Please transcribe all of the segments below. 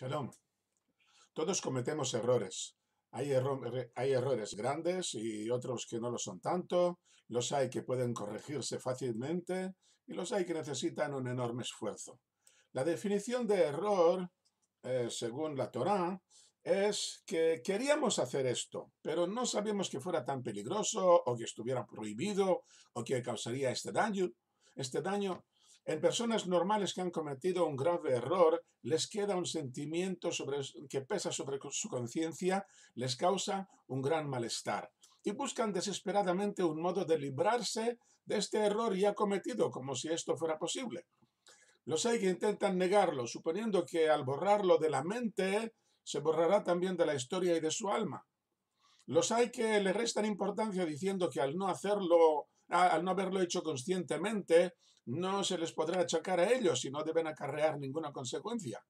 Shalom. Todos cometemos errores. Hay, errores grandes y otros que no lo son tanto. Los hay que pueden corregirse fácilmente y los hay que necesitan un enorme esfuerzo. La definición de error, eh, según la Torá, es que queríamos hacer esto, pero no sabíamos que fuera tan peligroso o que estuviera prohibido o que causaría este daño. Este daño en personas normales que han cometido un grave error, les queda un sentimiento que pesa sobre su conciencia, les causa un gran malestar y buscan desesperadamente un modo de librarse de este error ya cometido, como si esto fuera posible. Los hay que intentan negarlo, suponiendo que al borrarlo de la mente, se borrará también de la historia y de su alma. Los hay que le restan importancia diciendo que al no hacerlo al no haberlo hecho conscientemente, no se les podrá achacar a ellos y no deben acarrear ninguna consecuencia.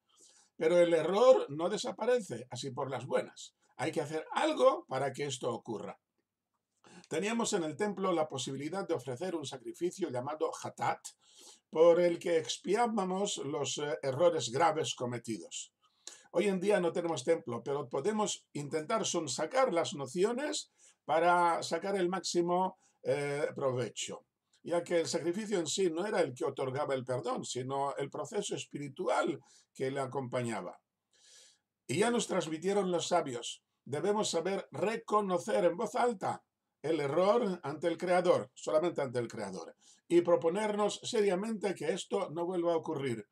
Pero el error no desaparece, así por las buenas. Hay que hacer algo para que esto ocurra. Teníamos en el templo la posibilidad de ofrecer un sacrificio llamado hatat, por el que expiábamos los eh, errores graves cometidos. Hoy en día no tenemos templo, pero podemos intentar sonsacar las nociones para sacar el máximo eh, provecho, ya que el sacrificio en sí no era el que otorgaba el perdón, sino el proceso espiritual que le acompañaba. Y ya nos transmitieron los sabios, debemos saber reconocer en voz alta el error ante el Creador, solamente ante el Creador, y proponernos seriamente que esto no vuelva a ocurrir,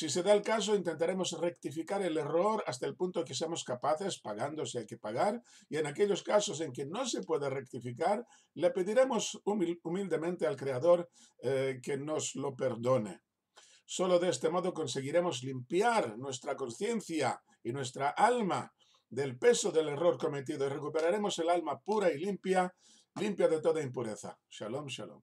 si se da el caso, intentaremos rectificar el error hasta el punto que seamos capaces, pagando si hay que pagar, y en aquellos casos en que no se puede rectificar, le pediremos humildemente al Creador eh, que nos lo perdone. Solo de este modo conseguiremos limpiar nuestra conciencia y nuestra alma del peso del error cometido y recuperaremos el alma pura y limpia, limpia de toda impureza. Shalom, shalom.